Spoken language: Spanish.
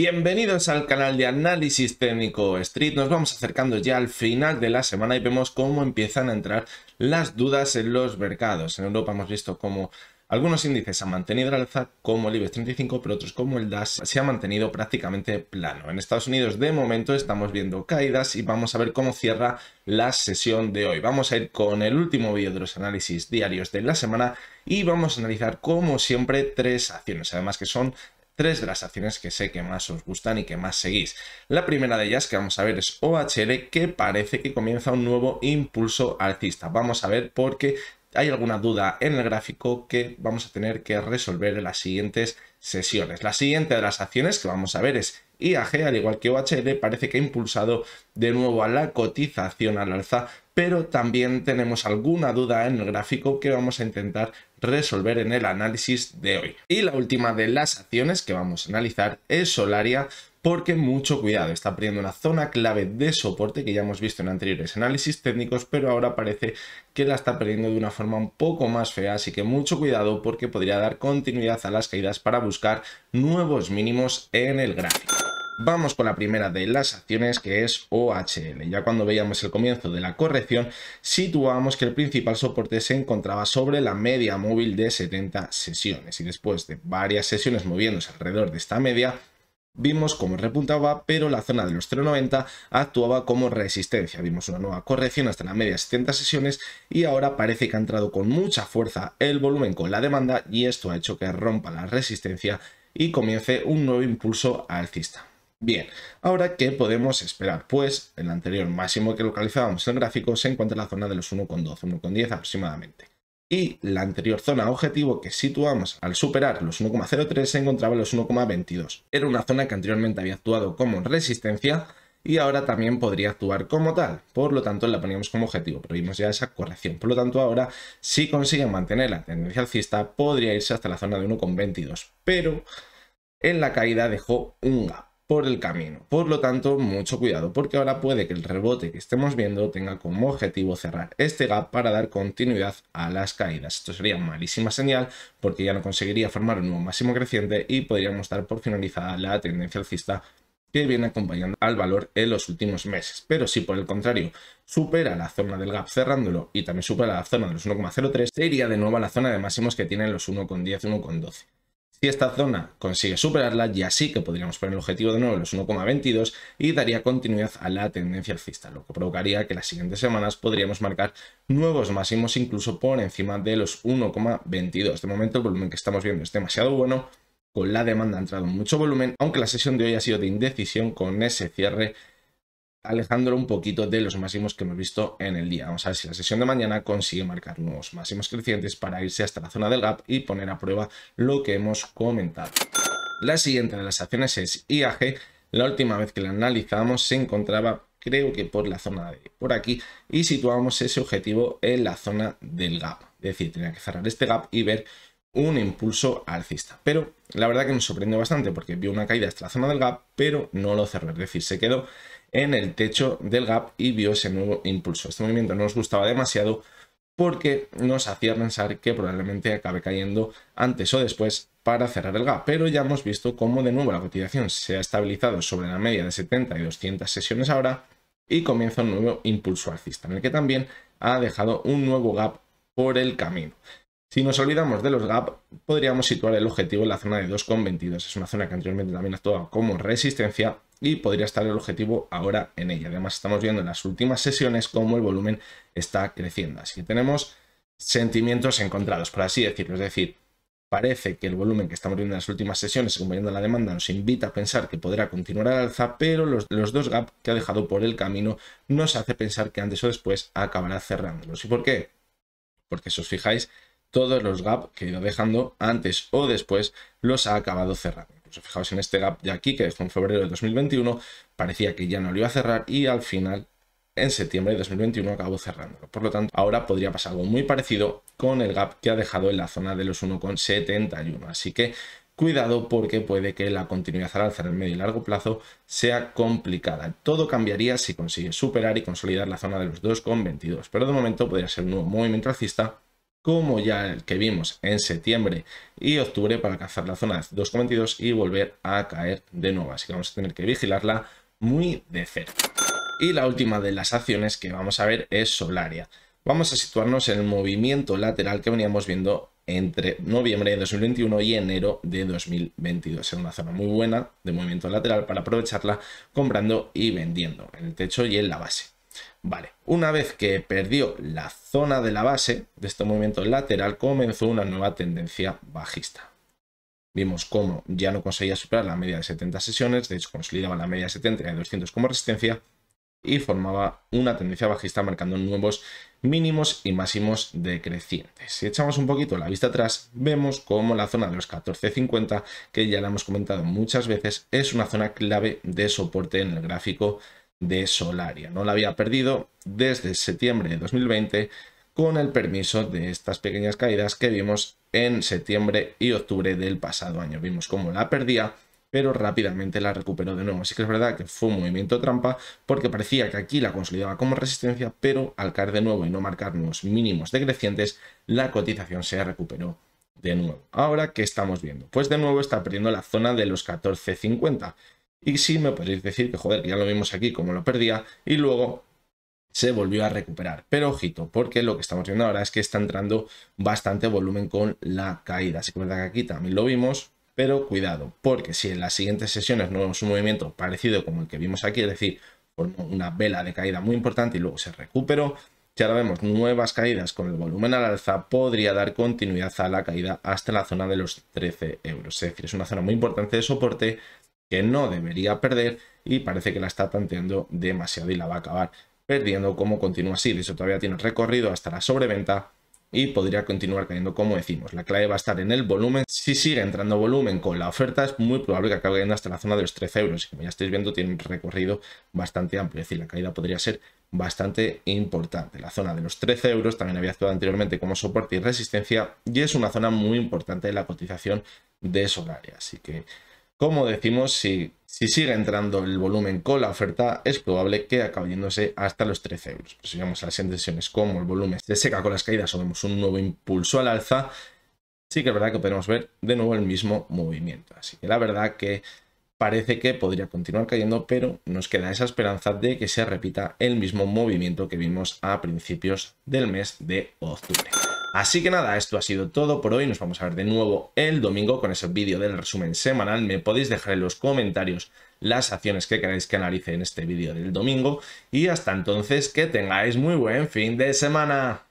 Bienvenidos al canal de análisis técnico Street. Nos vamos acercando ya al final de la semana y vemos cómo empiezan a entrar las dudas en los mercados. En Europa hemos visto cómo algunos índices han mantenido la alza, como el IBEX 35, pero otros como el DAS se ha mantenido prácticamente plano. En Estados Unidos de momento estamos viendo caídas y vamos a ver cómo cierra la sesión de hoy. Vamos a ir con el último vídeo de los análisis diarios de la semana y vamos a analizar como siempre tres acciones, además que son tres de las acciones que sé que más os gustan y que más seguís. La primera de ellas que vamos a ver es OHL, que parece que comienza un nuevo impulso alcista. Vamos a ver porque hay alguna duda en el gráfico que vamos a tener que resolver en las siguientes sesiones. La siguiente de las acciones que vamos a ver es y AG, al igual que OHL, parece que ha impulsado de nuevo a la cotización al alza, pero también tenemos alguna duda en el gráfico que vamos a intentar resolver en el análisis de hoy. Y la última de las acciones que vamos a analizar es Solaria, porque mucho cuidado, está perdiendo una zona clave de soporte que ya hemos visto en anteriores análisis técnicos, pero ahora parece que la está perdiendo de una forma un poco más fea, así que mucho cuidado porque podría dar continuidad a las caídas para buscar nuevos mínimos en el gráfico. Vamos con la primera de las acciones que es OHL. Ya cuando veíamos el comienzo de la corrección, situábamos que el principal soporte se encontraba sobre la media móvil de 70 sesiones y después de varias sesiones moviéndose alrededor de esta media, Vimos cómo repuntaba, pero la zona de los 0,90 actuaba como resistencia. Vimos una nueva corrección hasta la media 70 sesiones y ahora parece que ha entrado con mucha fuerza el volumen con la demanda y esto ha hecho que rompa la resistencia y comience un nuevo impulso alcista. Bien, ahora ¿qué podemos esperar? Pues el anterior máximo que localizábamos en el gráfico se encuentra en la zona de los 1,12, 1,10 aproximadamente. Y la anterior zona objetivo que situamos al superar los 1,03 se encontraba en los 1,22. Era una zona que anteriormente había actuado como resistencia y ahora también podría actuar como tal. Por lo tanto la poníamos como objetivo, pero vimos ya esa corrección. Por lo tanto ahora si consiguen mantener la tendencia alcista podría irse hasta la zona de 1,22. Pero en la caída dejó un gap por el camino. Por lo tanto, mucho cuidado, porque ahora puede que el rebote que estemos viendo tenga como objetivo cerrar este gap para dar continuidad a las caídas. Esto sería malísima señal, porque ya no conseguiría formar un nuevo máximo creciente y podríamos dar por finalizada la tendencia alcista que viene acompañando al valor en los últimos meses. Pero si por el contrario supera la zona del gap cerrándolo y también supera la zona de los 1,03, iría de nuevo a la zona de máximos que tienen los 1,10, 1,12. Si esta zona consigue superarla, ya sí que podríamos poner el objetivo de nuevo en los 1,22 y daría continuidad a la tendencia alcista, lo que provocaría que las siguientes semanas podríamos marcar nuevos máximos incluso por encima de los 1,22. De momento el volumen que estamos viendo es demasiado bueno, con la demanda ha entrado mucho volumen, aunque la sesión de hoy ha sido de indecisión con ese cierre Alejándolo un poquito de los máximos que hemos visto en el día. Vamos a ver si la sesión de mañana consigue marcar nuevos máximos crecientes para irse hasta la zona del gap y poner a prueba lo que hemos comentado. La siguiente de las acciones es IAG. La última vez que la analizamos se encontraba creo que por la zona de por aquí y situamos ese objetivo en la zona del gap. Es decir, tenía que cerrar este gap y ver un impulso alcista. Pero la verdad que me sorprendió bastante porque vio una caída hasta la zona del gap, pero no lo cerró. Es decir, se quedó en el techo del gap y vio ese nuevo impulso. Este movimiento no nos gustaba demasiado porque nos hacía pensar que probablemente acabe cayendo antes o después para cerrar el gap. Pero ya hemos visto cómo de nuevo la cotización se ha estabilizado sobre la media de 70 y 200 sesiones ahora y comienza un nuevo impulso alcista, en el que también ha dejado un nuevo gap por el camino. Si nos olvidamos de los gap, podríamos situar el objetivo en la zona de 2,22. Es una zona que anteriormente también actuaba como resistencia y podría estar el objetivo ahora en ella. Además, estamos viendo en las últimas sesiones cómo el volumen está creciendo. Así que tenemos sentimientos encontrados, por así decirlo. Es decir, parece que el volumen que estamos viendo en las últimas sesiones, acompañando la demanda, nos invita a pensar que podrá continuar al alza, pero los, los dos gap que ha dejado por el camino nos hace pensar que antes o después acabará cerrándolos. ¿Y por qué? Porque si os fijáis, todos los gaps que iba ido dejando antes o después los ha acabado cerrando. fijaos en este gap de aquí que es en febrero de 2021, parecía que ya no lo iba a cerrar y al final en septiembre de 2021 acabó cerrándolo. Por lo tanto, ahora podría pasar algo muy parecido con el gap que ha dejado en la zona de los 1,71. Así que cuidado porque puede que la continuidad al alza en medio y largo plazo sea complicada. Todo cambiaría si consigue superar y consolidar la zona de los 2,22, pero de momento podría ser un nuevo movimiento alcista como ya el que vimos en septiembre y octubre para cazar la zona de 2,22 y volver a caer de nuevo. Así que vamos a tener que vigilarla muy de cerca. Y la última de las acciones que vamos a ver es Solaria. Vamos a situarnos en el movimiento lateral que veníamos viendo entre noviembre de 2021 y enero de 2022. Es una zona muy buena de movimiento lateral para aprovecharla comprando y vendiendo en el techo y en la base. Vale, una vez que perdió la zona de la base de este movimiento lateral, comenzó una nueva tendencia bajista. Vimos cómo ya no conseguía superar la media de 70 sesiones, de hecho consolidaba la media de 70 y de 200 como resistencia y formaba una tendencia bajista marcando nuevos mínimos y máximos decrecientes. Si echamos un poquito la vista atrás, vemos cómo la zona de los 14.50, que ya la hemos comentado muchas veces, es una zona clave de soporte en el gráfico de Solaria. No la había perdido desde septiembre de 2020 con el permiso de estas pequeñas caídas que vimos en septiembre y octubre del pasado año. Vimos cómo la perdía, pero rápidamente la recuperó de nuevo. Así que es verdad que fue un movimiento trampa porque parecía que aquí la consolidaba como resistencia, pero al caer de nuevo y no marcar los mínimos decrecientes, la cotización se recuperó de nuevo. Ahora, ¿qué estamos viendo? Pues de nuevo está perdiendo la zona de los 14.50. Y sí, me podéis decir que, joder, ya lo vimos aquí, como lo perdía, y luego se volvió a recuperar. Pero ojito, porque lo que estamos viendo ahora es que está entrando bastante volumen con la caída. Así que verdad que aquí también lo vimos, pero cuidado, porque si en las siguientes sesiones no vemos un movimiento parecido como el que vimos aquí, es decir, una vela de caída muy importante y luego se recuperó, si ahora vemos nuevas caídas con el volumen al alza, podría dar continuidad a la caída hasta la zona de los 13 euros. Es decir, es una zona muy importante de soporte que no debería perder y parece que la está tanteando demasiado y la va a acabar perdiendo como continúa así. De hecho, todavía tiene recorrido hasta la sobreventa y podría continuar cayendo como decimos. La clave va a estar en el volumen. Si sigue entrando volumen con la oferta, es muy probable que acabe cayendo hasta la zona de los 13 euros. Como ya estáis viendo, tiene un recorrido bastante amplio. Es decir, la caída podría ser bastante importante. La zona de los 13 euros también había actuado anteriormente como soporte y resistencia y es una zona muy importante de la cotización de Solaria. Así que como decimos, si, si sigue entrando el volumen con la oferta, es probable que acabe yéndose hasta los 13 euros. si vamos a las intenciones como el volumen se seca con las caídas o vemos un nuevo impulso al alza, sí que es verdad que podemos ver de nuevo el mismo movimiento. Así que la verdad que parece que podría continuar cayendo, pero nos queda esa esperanza de que se repita el mismo movimiento que vimos a principios del mes de octubre. Así que nada, esto ha sido todo por hoy. Nos vamos a ver de nuevo el domingo con ese vídeo del resumen semanal. Me podéis dejar en los comentarios las acciones que queráis que analice en este vídeo del domingo. Y hasta entonces, que tengáis muy buen fin de semana.